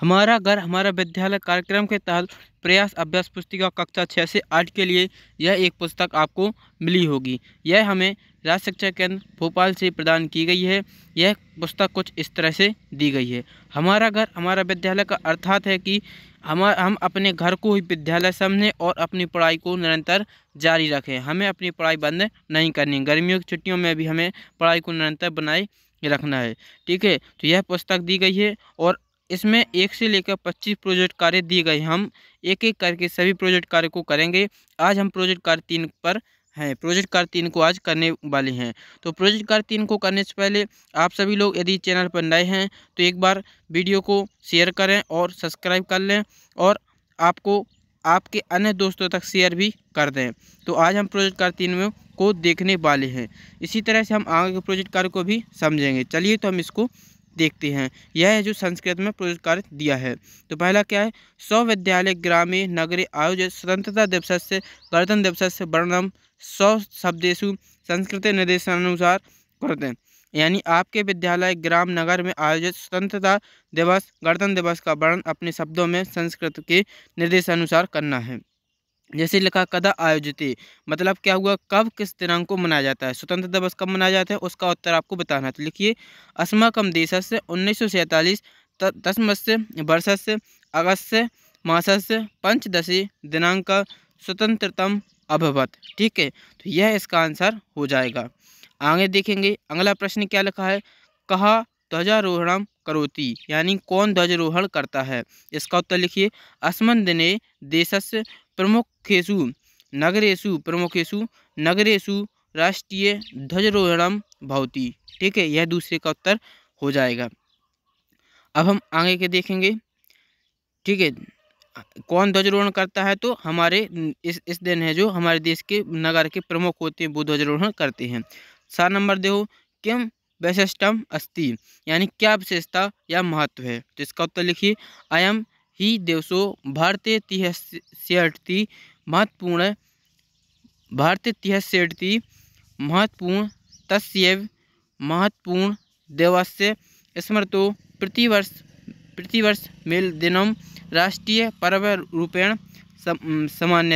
हमारा घर हमारा विद्यालय कार्यक्रम के तहत प्रयास अभ्यास पुस्तिका कक्षा छः से आठ के लिए यह एक पुस्तक आपको मिली होगी यह हमें राज्य शिक्षा केंद्र भोपाल से प्रदान की गई है यह पुस्तक कुछ इस तरह से दी गई है हमारा घर हमारा विद्यालय का अर्थात है कि हम हम अपने घर को ही विद्यालय समझें और अपनी पढ़ाई को निरंतर जारी रखें हमें अपनी पढ़ाई बंद नहीं करनी गर्मियों की छुट्टियों में भी हमें पढ़ाई को निरंतर बनाए रखना है ठीक है तो यह पुस्तक दी गई है और इसमें एक से लेकर पच्चीस प्रोजेक्ट कार्य दिए गए हम एक एक करके सभी प्रोजेक्ट कार्य को करेंगे आज हम प्रोजेक्ट कार्य तीन पर हैं प्रोजेक्ट कार्य तीन को आज करने वाले हैं तो प्रोजेक्ट कार्य तीन को करने से पहले आप सभी लोग यदि चैनल पर नए हैं तो एक बार वीडियो को शेयर करें और सब्सक्राइब कर लें और आपको आपके अन्य दोस्तों तक शेयर भी कर दें तो आज हम प्रोजेक्ट कार्य तीन में को देखने वाले हैं इसी तरह से हम आगे के प्रोजेक्ट कार्य को भी समझेंगे चलिए तो हम इसको देखते हैं यह है जो संस्कृत में पुरस्कार दिया है तो पहला क्या है सौ विद्यालय ग्रामीण नगरी आयोजित स्वतंत्रता दिवस से गणतंत्र दिवस से वर्णम सौ शब्देशु संस्कृत निर्देशानुसार करते हैं यानी आपके विद्यालय ग्राम नगर में आयोजित स्वतंत्रता दिवस गणतंत्र दिवस का वर्णन अपने शब्दों में संस्कृत के निर्देशानुसार करना है जैसे लिखा कदा आयोजित मतलब क्या हुआ कब किस दिनांक को मनाया जाता है स्वतंत्रता दिवस कब मनाया जाता है उसका उत्तर आपको बताना है तो लिखिए अस्माकम देश से उन्नीस सौ सैंतालीस तस्मस्य से अगस्त से पंचदशी दिनांक का स्वतंत्रतम अभवत ठीक है तो यह इसका आंसर हो जाएगा आगे देखेंगे अगला प्रश्न क्या लिखा है कहा ध्वजारोहणम करोती यानी कौन ध्वजारोहण करता है इसका उत्तर लिखिए अस्मन दिने देशस् प्रमुखेशु नगरेशु प्रमुखेशु नगरेशु राष्ट्रीय ध्वजारोहणम भवती ठीक है यह दूसरे का उत्तर हो जाएगा अब हम आगे के देखेंगे ठीक है कौन ध्वजारोहण करता है तो हमारे इस इस दिन है जो हमारे देश के नगर के प्रमुख होते हैं वो ध्वजारोहण करते हैं सात नंबर देखो किम वैशिष्टम अस्ति यानी क्या विशेषता या महत्व है तो इसका उत्तर लिखिए अयम ही देशो भारतीय तिहस्यटी महत्वपूर्ण भारतीय तिहस्यटी महत्वपूर्ण तस्व महत्वपूर्ण देवस्य स्मृतो प्रतिवर्ष प्रतिवर्ष मेल दिनम राष्ट्रीय पर्व रूपेण सम,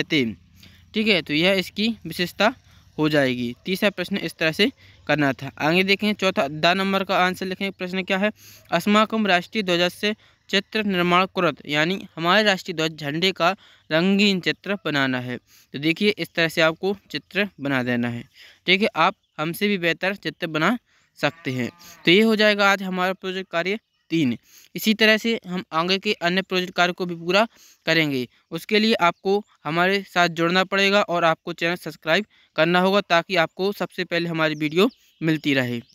ठीक है तो यह इसकी विशेषता हो जाएगी तीसरा प्रश्न इस तरह से करना था आगे देखें चौथा द नंबर का आंसर लिखें प्रश्न क्या है अस्माकम राष्ट्रीय ध्वज से चित्र निर्माण कुरत यानी हमारे राष्ट्रीय ध्वज झंडे का रंगीन चित्र बनाना है तो देखिए इस तरह से आपको चित्र बना देना है ठीक है आप हमसे भी बेहतर चित्र बना सकते हैं तो ये हो जाएगा आज हमारा प्रोजेक्ट कार्य तीन इसी तरह से हम आगे के अन्य प्रोजेक्ट कार्य को भी पूरा करेंगे उसके लिए आपको हमारे साथ जुड़ना पड़ेगा और आपको चैनल सब्सक्राइब करना होगा ताकि आपको सबसे पहले हमारी वीडियो मिलती रहे